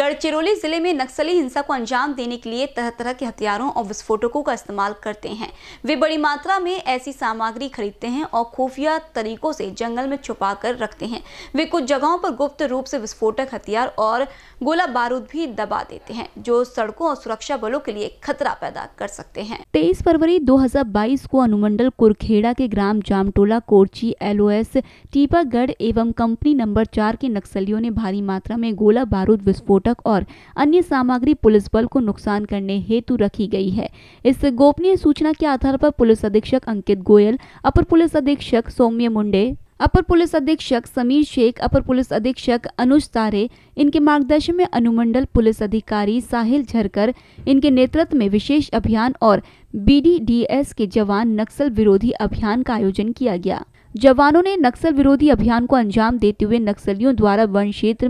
गढ़चिरौली जिले में नक्सली हिंसा को अंजाम देने के लिए तरह तरह के हथियारों और विस्फोटकों का इस्तेमाल करते हैं वे बड़ी मात्रा में ऐसी सामग्री खरीदते हैं और खुफिया तरीकों से जंगल में छुपा कर रखते हैं वे कुछ जगहों पर गुप्त रूप से विस्फोटक हथियार और गोला बारूद भी दबा देते हैं जो सड़कों और सुरक्षा बलों के लिए खतरा पैदा कर सकते हैं तेईस फरवरी दो को अनुमंडल कुरखेड़ा के ग्राम जामटोला कोर्ची एल टीपागढ़ एवं कंपनी नंबर चार के नक्सलियों ने भारी मात्रा में गोला बारूद विस्फोटक घटक और अन्य सामग्री पुलिस बल को नुकसान करने हेतु रखी गई है इस गोपनीय सूचना के आधार पर पुलिस अधीक्षक अंकित गोयल अपर पुलिस अधीक्षक सौम्य मुंडे अपर पुलिस अधीक्षक समीर शेख अपर पुलिस अधीक्षक अनुज तारे इनके मार्गदर्शन में अनुमंडल पुलिस अधिकारी साहिल झरकर इनके नेतृत्व में विशेष अभियान और बीडीडीएस के जवान नक्सल विरोधी अभियान का आयोजन किया गया जवानों ने नक्सल विरोधी अभियान को अंजाम देते हुए नक्सलियों द्वारा वन क्षेत्र